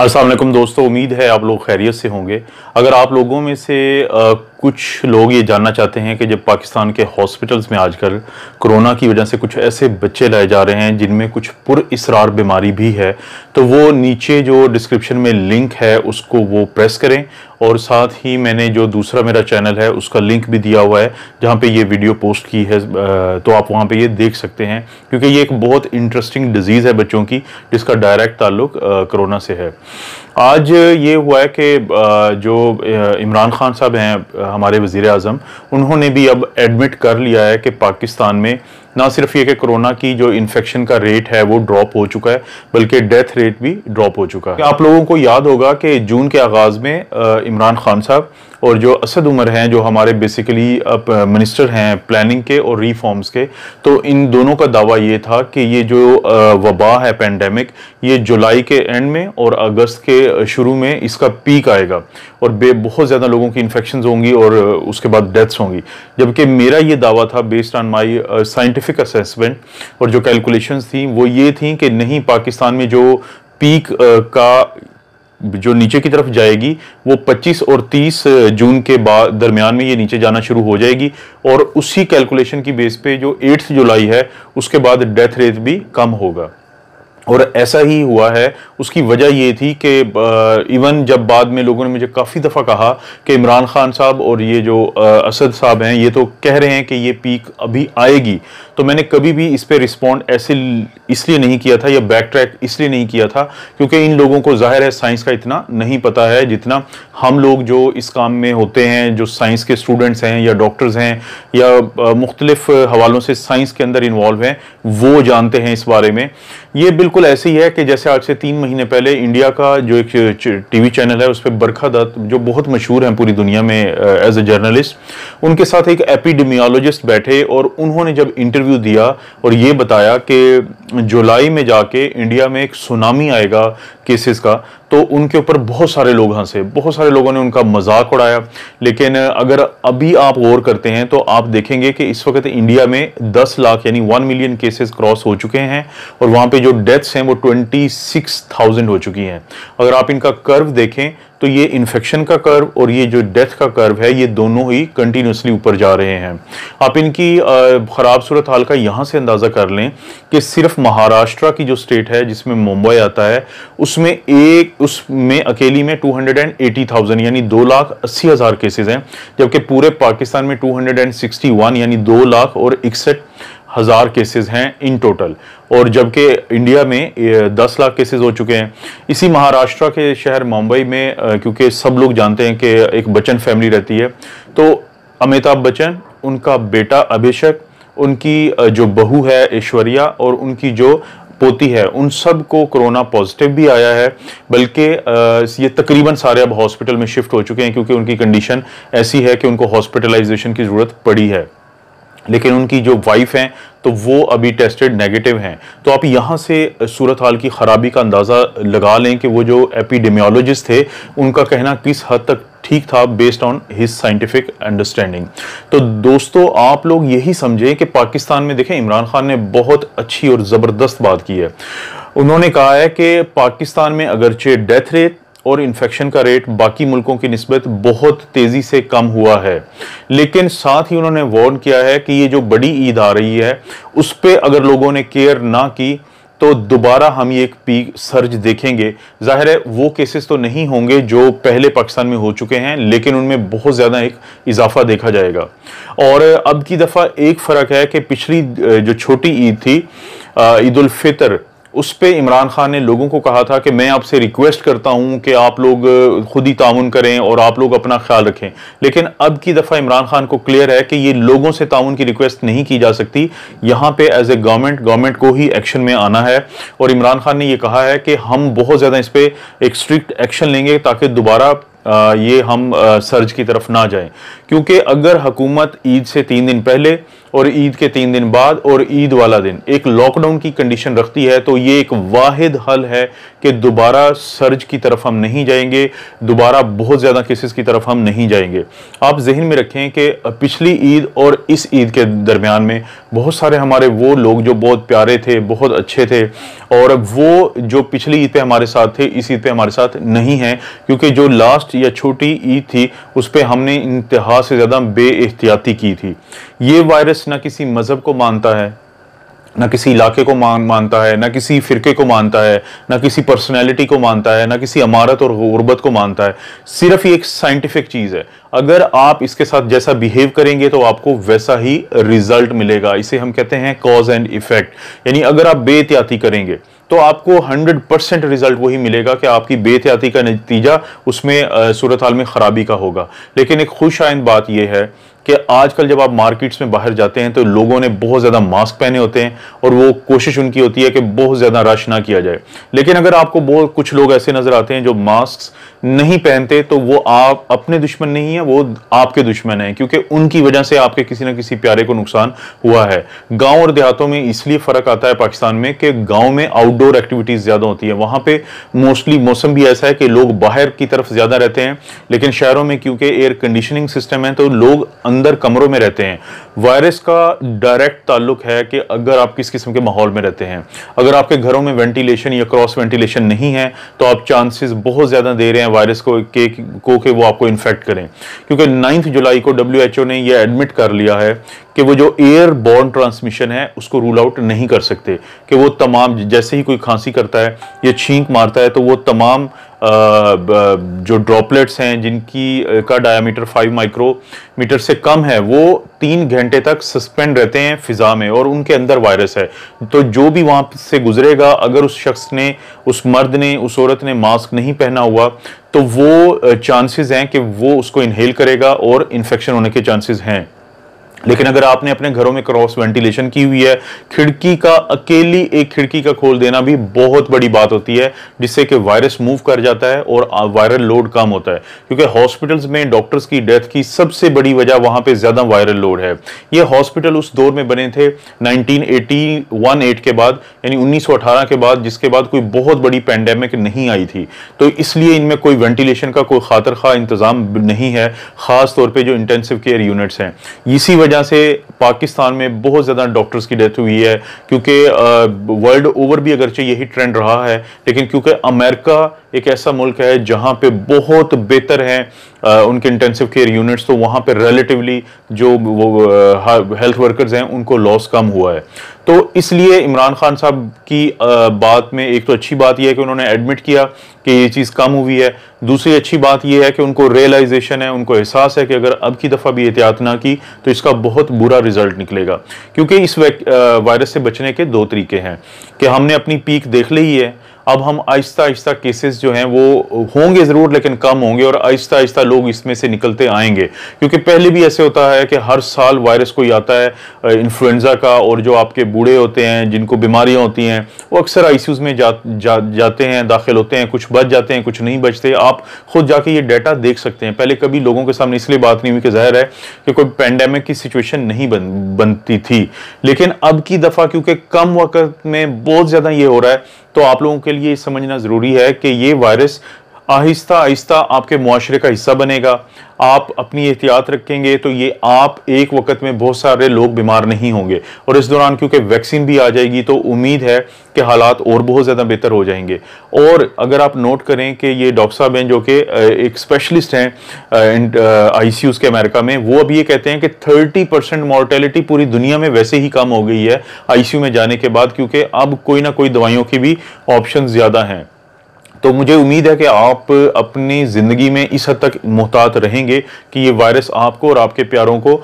असलम दोस्तों उम्मीद है आप लोग खैरियत से होंगे अगर आप लोगों में से कुछ लोग ये जानना चाहते हैं कि जब पाकिस्तान के हॉस्पिटल्स में आजकल कोरोना की वजह से कुछ ऐसे बच्चे लाए जा रहे हैं जिनमें कुछ इसरार बीमारी भी है तो वो नीचे जो डिस्क्रिप्शन में लिंक है उसको वो प्रेस करें और साथ ही मैंने जो दूसरा मेरा चैनल है उसका लिंक भी दिया हुआ है जहाँ पे ये वीडियो पोस्ट की है तो आप वहाँ पे ये देख सकते हैं क्योंकि ये एक बहुत इंटरेस्टिंग डिजीज़ है बच्चों की जिसका डायरेक्ट ताल्लुक कोरोना से है आज ये हुआ है कि जो इमरान खान साहब हैं हमारे वज़ी अजम उन्होंने भी अब एडमिट कर लिया है कि पाकिस्तान में ना सिर्फ ये कि कोरोना की जो इन्फेक्शन का रेट है वो ड्रॉप हो चुका है बल्कि डेथ रेट भी ड्रॉप हो चुका है आप लोगों को याद होगा कि जून के आगाज़ में इमरान खान साहब और जो असद उमर हैं जो हमारे बेसिकली मिनिस्टर हैं प्लानिंग के और रिफॉर्म्स के तो इन दोनों का दावा ये था कि ये जो वबा है पेंडेमिक ये जुलाई के एंड में और अगस्त के शुरू में इसका पीक आएगा और बे बहुत ज़्यादा लोगों की इन्फेक्शन होंगी और उसके बाद डेथ्स होंगी जबकि मेरा ये दावा था based on my scientific scientific assessment और जो कैलकुलेशंस थी वो ये थी कि नहीं पाकिस्तान में जो पीक का जो नीचे की तरफ जाएगी वो 25 और 30 जून के बाद दरमियान में ये नीचे जाना शुरू हो जाएगी और उसी कैलकुलेशन की बेस पे जो 8 जुलाई है उसके बाद डेथ रेट भी कम होगा और ऐसा ही हुआ है उसकी वजह ये थी कि इवन जब बाद में लोगों ने मुझे काफ़ी दफ़ा कहा कि इमरान खान साहब और ये जो असद साहब हैं ये तो कह रहे हैं कि ये पीक अभी आएगी तो मैंने कभी भी इस पर रिस्पॉन्ड ऐसे इसलिए नहीं किया था या बैक ट्रैक इसलिए नहीं किया था क्योंकि इन लोगों को ज़ाहिर है साइंस का इतना नहीं पता है जितना हम लोग जो इस काम में होते हैं जो साइंस के स्टूडेंट्स हैं या डॉक्टर्स हैं या मुख्तलिफ हवालों से साइंस के अंदर इन्वॉल्व हैं वो जानते हैं इस बारे में ये बिल्कुल बिल्कुल ऐसे ही है कि जैसे आज से तीन महीने पहले इंडिया का जो एक टीवी चैनल है उस पर बरखा दत्त जो बहुत मशहूर हैं पूरी दुनिया में एज ए जर्नलिस्ट उनके साथ एक एपिडेमियोलॉजिस्ट बैठे और उन्होंने जब इंटरव्यू दिया और ये बताया कि जुलाई में जाके इंडिया में एक सुनामी आएगा केसेस का तो उनके ऊपर बहुत सारे लोग हंसे बहुत सारे लोगों ने उनका मजाक उड़ाया लेकिन अगर अभी आप गौर करते हैं तो आप देखेंगे कि इस वक्त इंडिया में 10 लाख यानी 1 मिलियन केसेस क्रॉस हो चुके हैं और वहां पे जो डेथ्स हैं वो 26,000 हो चुकी हैं अगर आप इनका कर्व देखें तो ये इन्फेक्शन का कर्व और ये जो डेथ का कर्व है ये दोनों ही कंटिन्यूसली ऊपर जा रहे हैं आप इनकी ख़राब सूरत हाल का यहाँ से अंदाज़ा कर लें कि सिर्फ महाराष्ट्र की जो स्टेट है जिसमें मुंबई आता है उसमें एक उसमें अकेली में two hundred and eighty thousand यानी दो लाख अस्सी हज़ार केसेज हैं जबकि पूरे पाकिस्तान में two hundred and sixty one यानी दो लाख और इकसठ हज़ार केसेस हैं इन टोटल और जबकि इंडिया में दस लाख केसेस हो चुके हैं इसी महाराष्ट्र के शहर मुंबई में क्योंकि सब लोग जानते हैं कि एक बच्चन फैमिली रहती है तो अमिताभ बच्चन उनका बेटा अभिषेक उनकी जो बहू है ऐश्वर्या और उनकी जो पोती है उन सब को कोरोना पॉजिटिव भी आया है बल्कि ये तकरीबन सारे अब हॉस्पिटल में शिफ्ट हो चुके हैं क्योंकि उनकी कंडीशन ऐसी है कि उनको हॉस्पिटलाइजेशन की ज़रूरत पड़ी है लेकिन उनकी जो वाइफ हैं तो वो अभी टेस्टेड नेगेटिव हैं तो आप यहाँ से सूरत हाल की ख़राबी का अंदाज़ा लगा लें कि वो जो एपिडेमियोलॉजिस्ट थे उनका कहना किस हद तक ठीक था based on his scientific understanding तो दोस्तों आप लोग यही समझें कि पाकिस्तान में देखें इमरान खान ने बहुत अच्छी और ज़बरदस्त बात की है उन्होंने कहा है कि पाकिस्तान में अगरचे डेथ रेट और इन्फेक्शन का रेट बाकी मुल्कों की नस्बत बहुत तेज़ी से कम हुआ है लेकिन साथ ही उन्होंने वार्न किया है कि ये जो बड़ी ईद आ रही है उस पर अगर लोगों ने केयर ना की तो दोबारा हम ये एक पीक सर्ज देखेंगे जाहिर है वो केसेस तो नहीं होंगे जो पहले पाकिस्तान में हो चुके हैं लेकिन उनमें बहुत ज़्यादा एक इजाफा देखा जाएगा और अब की दफ़ा एक फ़र्क है कि पिछली जो छोटी ईद थी ईद उल फितर उस पर इमरान खान ने लोगों को कहा था कि मैं आपसे रिक्वेस्ट करता हूं कि आप लोग खुद ही ताउन करें और आप लोग अपना ख्याल रखें लेकिन अब की दफ़ा इमरान खान को क्लियर है कि ये लोगों से ताउन की रिक्वेस्ट नहीं की जा सकती यहाँ पे एज ए गवर्नमेंट गवर्नमेंट को ही एक्शन में आना है और इमरान खान ने यह कहा है कि हम बहुत ज़्यादा इस पर एक स्ट्रिक्ट एक्शन लेंगे ताकि दोबारा ये हम सर्ज की तरफ ना जाएँ क्योंकि अगर हुकूमत ईद से तीन दिन पहले और ईद के तीन दिन बाद और ईद वाला दिन एक लॉकडाउन की कंडीशन रखती है तो ये एक वाहिद हल है कि दोबारा सर्ज की तरफ हम नहीं जाएंगे दोबारा बहुत ज़्यादा केसेस की तरफ हम नहीं जाएंगे आप जहन में रखें कि पिछली ईद और इस ईद के दरमियान में बहुत सारे हमारे वो लोग जो बहुत प्यारे थे बहुत अच्छे थे और वो जो पिछली ईद पे हमारे साथ थे इस ईद पे हमारे साथ नहीं हैं क्योंकि जो लास्ट या छोटी ईद थी उस पर हमने इंतहा से ज़्यादा बे की थी ये वायरस ना किसी मज़हब को मानता है ना किसी इलाके को मान मानता है ना किसी फ़िरके को मानता है ना किसी पर्सनैलिटी को मानता है ना किसी अमारत और गुर्बत को मानता है सिर्फ ये एक साइंटिफिक चीज़ है अगर आप इसके साथ जैसा बिहेव करेंगे तो आपको वैसा ही रिजल्ट मिलेगा इसे हम कहते हैं कॉज एंड इफेक्ट यानी अगर आप बेहतियाती करेंगे तो आपको 100 परसेंट रिजल्ट वही मिलेगा कि आपकी बेहतियाती का नतीजा उसमें सूरत हाल में ख़राबी का होगा लेकिन एक खुश आइंद बात यह है कि आजकल जब आप मार्केट्स में बाहर जाते हैं तो लोगों ने बहुत ज़्यादा मास्क पहने होते हैं और वो कोशिश उनकी होती है कि बहुत ज़्यादा रश ना किया जाए लेकिन अगर आपको बहुत कुछ लोग ऐसे नज़र आते हैं जो मास्क नहीं पहनते तो वो आप अपने दुश्मन नहीं है वो आपके दुश्मन हैं क्योंकि उनकी वजह से आपके किसी ना किसी प्यारे को नुकसान हुआ है गांव और देहातों में इसलिए फ़र्क आता है पाकिस्तान में कि गांव में आउटडोर एक्टिविटीज़ ज़्यादा होती है वहाँ पे मोस्टली मौसम भी ऐसा है कि लोग बाहर की तरफ ज़्यादा रहते हैं लेकिन शहरों में क्योंकि एयर कंडीशनिंग सिस्टम है तो लोग अंदर कमरों में रहते हैं वायरस का डायरेक्ट ताल्लुक है कि अगर आप किस किस्म के माहौल में रहते हैं अगर आपके घरों में वेंटिलेशन या क्रॉस वेंटिलेशन नहीं है तो आप चांसेस बहुत ज़्यादा दे रहे हैं वायरस को के को के वो आपको इन्फेक्ट करें क्योंकि नाइन्थ जुलाई को डब्ल्यू ने यह एडमिट कर लिया है कि वो जो एयर बॉर्न ट्रांसमिशन है उसको रूल आउट नहीं कर सकते कि वो तमाम जैसे ही कोई खांसी करता है या छींक मारता है तो वो तमाम जो ड्रॉपलेट्स हैं जिनकी का फाइव 5 माइक्रोमीटर से कम है वो तीन घंटे तक सस्पेंड रहते हैं फिज़ा में और उनके अंदर वायरस है तो जो भी वहाँ से गुजरेगा अगर उस शख्स ने उस मर्द ने उस औरत ने मास्क नहीं पहना हुआ तो वो चांसेस हैं कि वो उसको इनहेल करेगा और इन्फेक्शन होने के चांसेस हैं लेकिन अगर आपने अपने घरों में क्रॉस वेंटिलेशन की हुई है खिड़की का अकेली एक खिड़की का खोल देना भी बहुत बड़ी बात होती है जिससे कि वायरस मूव कर जाता है और वायरल लोड कम होता है क्योंकि हॉस्पिटल्स में डॉक्टर्स की डेथ की सबसे बड़ी वजह वहाँ पे ज़्यादा वायरल लोड है ये हॉस्पिटल उस दौर में बने थे नाइनटीन एटी के बाद यानी उन्नीस के बाद जिसके बाद कोई बहुत बड़ी पैंडेमिक नहीं आई थी तो इसलिए इनमें कोई वेंटिलेशन का कोई खातर खा इंतज़ाम नहीं है ख़ासतौर पर जो इंटेंसिव केयर यूनिट्स हैं इसी वजह वजह से पाकिस्तान में बहुत ज़्यादा डॉक्टर्स की डेथ हुई है क्योंकि वर्ल्ड ओवर भी अगरचे यही ट्रेंड रहा है लेकिन क्योंकि अमेरिका एक ऐसा मुल्क है जहाँ पे बहुत बेहतर हैं उनके इंटेंसिव केयर यूनिट्स तो वहाँ पर रिलेटिवली जो वो हेल्थ वर्कर्स हैं उनको लॉस कम हुआ है तो इसलिए इमरान खान साहब की बात में एक तो अच्छी बात यह है कि उन्होंने एडमिट किया कि ये चीज़ कम हुई है दूसरी अच्छी बात यह है कि उनको रियलाइजेशन है उनको एहसास है कि अगर अब की दफ़ा भी एहतियात ना की तो इसका बहुत बुरा रिजल्ट निकलेगा क्योंकि इस वायरस से बचने के दो तरीके हैं कि हमने अपनी पीक देख ली है अब हम आहिस्ता आहिस्ता केसेस जो हैं वो होंगे ज़रूर लेकिन कम होंगे और आहिस्ता आहिस्ता लोग इसमें से निकलते आएंगे क्योंकि पहले भी ऐसे होता है कि हर साल वायरस कोई आता है इन्फ्लुएंज़ा का और जो आपके बूढ़े होते हैं जिनको बीमारियाँ होती हैं वो अक्सर आई में जा, जा जाते हैं दाखिल होते हैं कुछ बच जाते हैं कुछ नहीं बचते आप खुद जाके ये डाटा देख सकते हैं पहले कभी लोगों के सामने इसलिए बात नहीं हुई कि ज़ाहिर है कि कोई पैंडेमिक की सिचुएशन नहीं बन बनती थी लेकिन अब की दफ़ा क्योंकि कम वक्त में बहुत ज़्यादा ये हो रहा है तो आप लोगों के लिए समझना ज़रूरी है कि ये वायरस आहिस्ता आहिस्ता आपके माशरे का हिस्सा बनेगा आप अपनी एहतियात रखेंगे तो ये आप एक वक्त में बहुत सारे लोग बीमार नहीं होंगे और इस दौरान क्योंकि वैक्सीन भी आ जाएगी तो उम्मीद है कि हालात और बहुत ज़्यादा बेहतर हो जाएंगे और अगर आप नोट करें कि ये डॉक्टर साहब हैं जो कि एक स्पेशलिस्ट हैं आई सी के अमेरिका में वो अब ये कहते हैं कि थर्टी परसेंट मॉर्टेलिटी पूरी दुनिया में वैसे ही कम हो गई है आई सी यू में जाने के बाद क्योंकि अब कोई ना कोई दवाइयों की भी ऑप्शन ज़्यादा हैं तो मुझे उम्मीद है कि आप अपनी ज़िंदगी में इस हद तक मोहतात रहेंगे कि ये वायरस आपको और आपके प्यारों को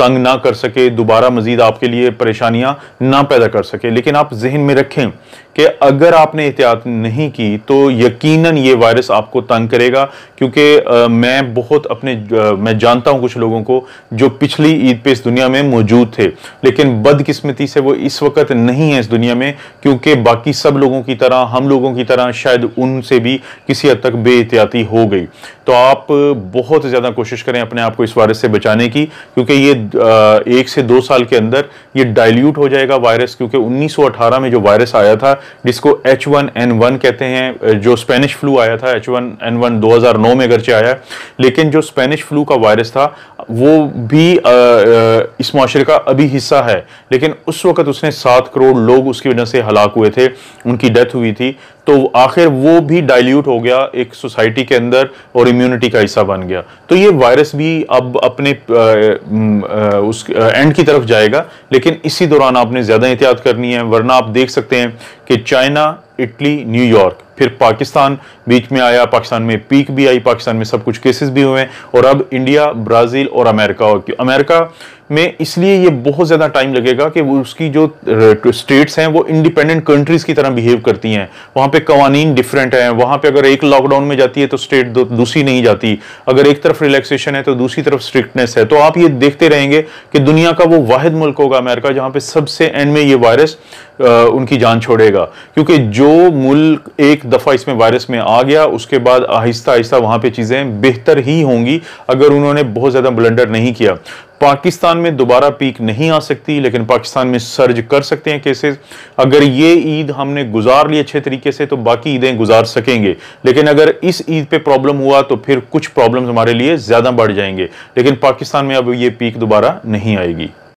तंग ना कर सके दोबारा मज़ीद आपके लिए परेशानियाँ ना पैदा कर सके लेकिन आप जहन में रखें कि अगर आपने एहतियात नहीं की तो यकीनन ये वायरस आपको तंग करेगा क्योंकि मैं बहुत अपने मैं जानता हूँ कुछ लोगों को जो पिछली ईद पे इस दुनिया में मौजूद थे लेकिन बदकिस्मती से वो इस वक्त नहीं है इस दुनिया में क्योंकि बाकी सब लोगों की तरह हम लोगों की तरह शायद शायद उनसे भी किसी हद तक बेहतियाती हो गई तो आप बहुत ज़्यादा कोशिश करें अपने आप को इस वायरस से बचाने की क्योंकि ये एक से दो साल के अंदर ये डाइल्यूट हो जाएगा वायरस क्योंकि 1918 में जो वायरस आया था जिसको H1N1 कहते हैं जो स्पेनिश फ्लू आया था H1N1 2009 में अगरचे आया लेकिन जो स्पेनिश फ्लू का वायरस था वो भी इस माशरे का अभी हिस्सा है लेकिन उस वक्त उसने सात करोड़ लोग उसकी वजह से हलाक हुए थे उनकी डेथ हुई थी तो आखिर वो भी डाइल्यूट हो गया एक सोसाइटी के अंदर और इम्यूनिटी का हिस्सा बन गया तो ये वायरस भी अब अपने उस एंड की तरफ जाएगा लेकिन इसी दौरान आपने ज़्यादा एहतियात करनी है वरना आप देख सकते हैं कि चाइना इटली न्यूयॉर्क फिर पाकिस्तान बीच में आया पाकिस्तान में पीक भी आई पाकिस्तान में सब कुछ केसेस भी हुए हैं और अब इंडिया ब्राज़ील और अमेरिका और अमेरिका में इसलिए ये बहुत ज़्यादा टाइम लगेगा कि वो उसकी जो स्टेट्स तो हैं वो इंडिपेंडेंट कंट्रीज़ की तरह बिहेव करती हैं वहाँ पे कवानीन डिफरेंट हैं वहाँ पे अगर एक लॉकडाउन में जाती है तो स्टेट दूसरी नहीं जाती अगर एक तरफ रिलैक्सेशन है तो दूसरी तरफ स्ट्रिक्टनेस है तो आप ये देखते रहेंगे कि दुनिया का वो वाद मुल्क होगा अमेरिका जहाँ पर सबसे एंड में ये वायरस उनकी जान छोड़ेगा क्योंकि जो मुल्क एक दफ़ा इसमें वायरस में आ गया उसके बाद आहिस्ता आहिस्ता वहाँ पे चीज़ें बेहतर ही होंगी अगर उन्होंने बहुत ज़्यादा ब्लंडर नहीं किया पाकिस्तान में दोबारा पीक नहीं आ सकती लेकिन पाकिस्तान में सर्ज कर सकते हैं केसेस अगर ये ईद हमने गुजार ली अच्छे तरीके से तो बाकी ईदें गुजार सकेंगे लेकिन अगर इस ईद पे प्रॉब्लम हुआ तो फिर कुछ प्रॉब्लम्स हमारे लिए ज़्यादा बढ़ जाएंगे लेकिन पाकिस्तान में अब ये पीक दोबारा नहीं आएगी